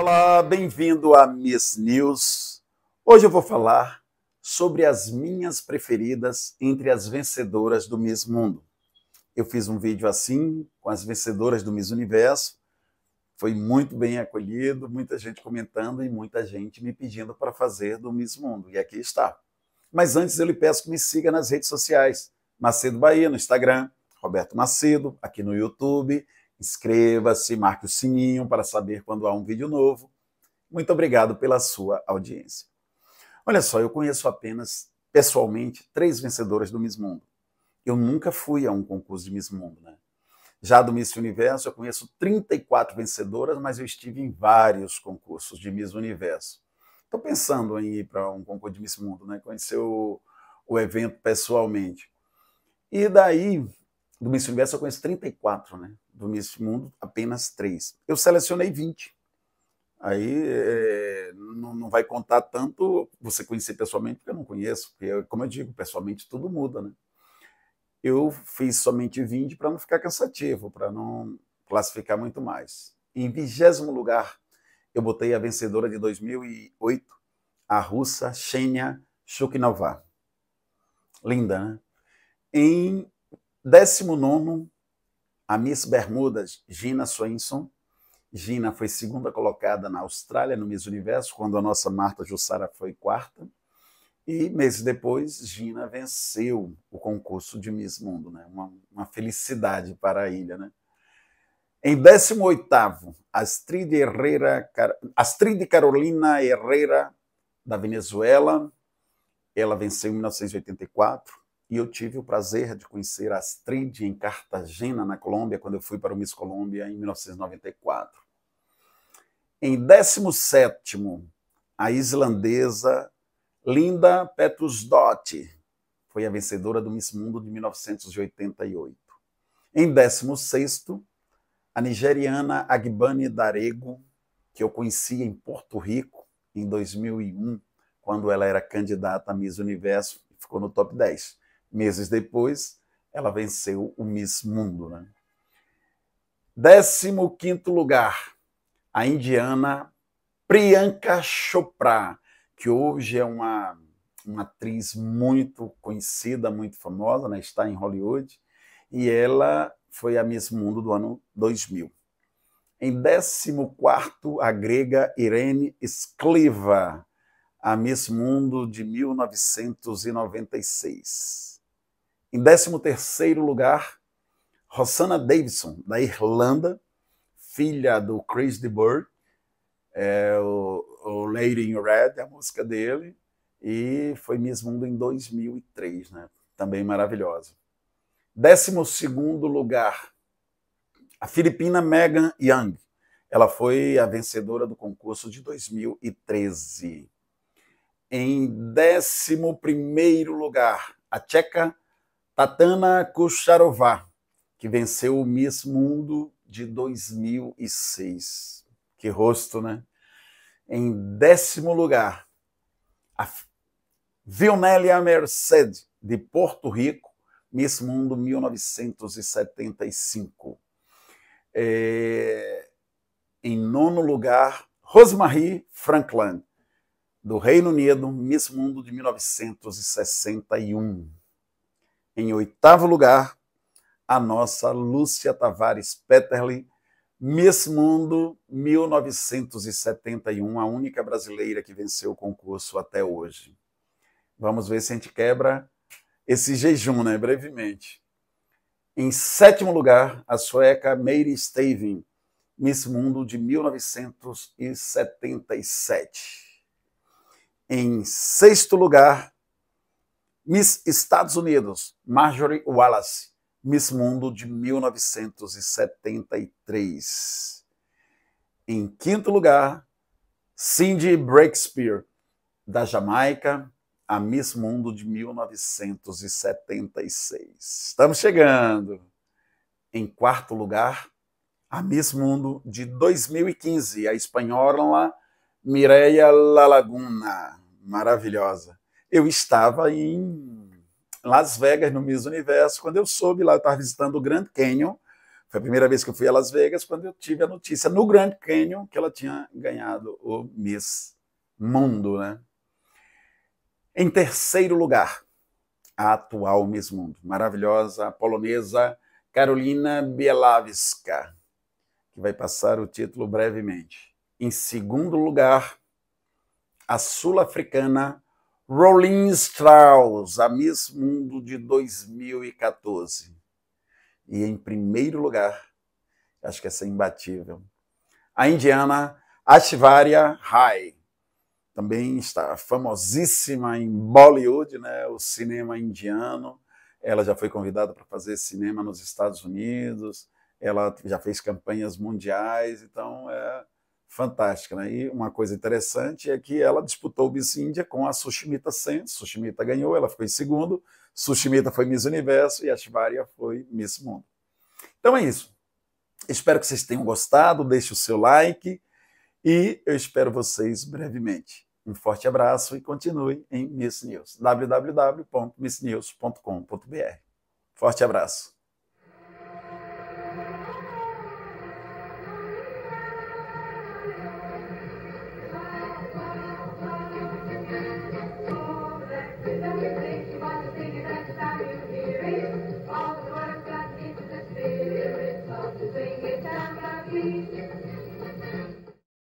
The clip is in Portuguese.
Olá, bem-vindo a Miss News. Hoje eu vou falar sobre as minhas preferidas entre as vencedoras do Miss Mundo. Eu fiz um vídeo assim com as vencedoras do Miss Universo. Foi muito bem acolhido, muita gente comentando e muita gente me pedindo para fazer do Miss Mundo. E aqui está. Mas antes eu lhe peço que me siga nas redes sociais. Macedo Bahia no Instagram, Roberto Macedo aqui no YouTube Inscreva-se, marque o sininho para saber quando há um vídeo novo. Muito obrigado pela sua audiência. Olha só, eu conheço apenas pessoalmente três vencedoras do Miss Mundo. Eu nunca fui a um concurso de Miss Mundo, né? Já do Miss Universo, eu conheço 34 vencedoras, mas eu estive em vários concursos de Miss Universo. Estou pensando em ir para um concurso de Miss Mundo, né? Conhecer o, o evento pessoalmente. E daí do Miss Universo eu conheço 34, né? Do Miss Mundo, apenas 3. Eu selecionei 20. Aí é, não, não, vai contar tanto você conhecer pessoalmente, porque eu não conheço, porque, como eu digo, pessoalmente tudo muda, né? Eu fiz somente 20 para não ficar cansativo, para não classificar muito mais. Em vigésimo lugar, eu botei a vencedora de 2008, a russa Xenia Shuknova. Linda, né? Em 19, a Miss Bermudas, Gina Swenson. Gina foi segunda colocada na Austrália no Miss Universo, quando a nossa Marta Jussara foi quarta. E meses depois, Gina venceu o concurso de Miss Mundo, né? uma, uma felicidade para a ilha. Né? Em 18, Astrid, Herrera, Astrid Carolina Herrera, da Venezuela, ela venceu em 1984. E eu tive o prazer de conhecer a Astrid em Cartagena, na Colômbia, quando eu fui para o Miss Colômbia em 1994. Em 17, a islandesa Linda Petrusdóttir foi a vencedora do Miss Mundo de 1988. Em 16, a nigeriana Agbani Darego, que eu conheci em Porto Rico em 2001, quando ela era candidata à Miss Universo e ficou no top 10. Meses depois, ela venceu o Miss Mundo. Né? 15 lugar, a indiana Priyanka Chopra, que hoje é uma, uma atriz muito conhecida, muito famosa, né? está em Hollywood, e ela foi a Miss Mundo do ano 2000. Em 14, a grega Irene Skliva, a Miss Mundo de 1996. Em 13 lugar, Rosanna Davidson, da Irlanda, filha do Chris de é, o, o Lady in Red, é a música dele, e foi Miss Mundo em 2003, né? também maravilhosa. 12 lugar, a filipina Megan Young. Ela foi a vencedora do concurso de 2013. Em 11 lugar, a tcheca Tatana Kucharová, que venceu o Miss Mundo de 2006. Que rosto, né? Em décimo lugar, a Vionélia Merced, de Porto Rico, Miss Mundo 1975. É... Em nono lugar, Rosemarie Franklin, do Reino Unido, Miss Mundo de 1961. Em oitavo lugar, a nossa Lúcia Tavares Petterle, Miss Mundo 1971, a única brasileira que venceu o concurso até hoje. Vamos ver se a gente quebra esse jejum, né, brevemente. Em sétimo lugar, a sueca Mary Steven, Miss Mundo de 1977. Em sexto lugar, Miss Estados Unidos, Marjorie Wallace, Miss Mundo de 1973. Em quinto lugar, Cindy Breakspear, da Jamaica, a Miss Mundo de 1976. Estamos chegando. Em quarto lugar, a Miss Mundo de 2015, a espanhola Mireia Lalaguna. Maravilhosa eu estava em Las Vegas, no Miss Universo, quando eu soube lá, eu estava visitando o Grand Canyon. Foi a primeira vez que eu fui a Las Vegas, quando eu tive a notícia no Grand Canyon que ela tinha ganhado o Miss Mundo, né? Em terceiro lugar, a atual Miss Mundo, maravilhosa polonesa Carolina Bielawska, que vai passar o título brevemente. Em segundo lugar, a sul-africana Rolling Strauss, a Miss Mundo de 2014. E em primeiro lugar, acho que essa é imbatível, a indiana Ashvarya Rai. Também está famosíssima em Bollywood, né, o cinema indiano. Ela já foi convidada para fazer cinema nos Estados Unidos, ela já fez campanhas mundiais, então é, fantástica. Né? E uma coisa interessante é que ela disputou o Miss Índia com a Sushmita Sen. Sushmita ganhou, ela ficou em segundo. Sushmita foi Miss Universo e a Shibaria foi Miss Mundo. Então é isso. Espero que vocês tenham gostado. Deixe o seu like e eu espero vocês brevemente. Um forte abraço e continue em Miss News. www.missnews.com.br. Forte abraço.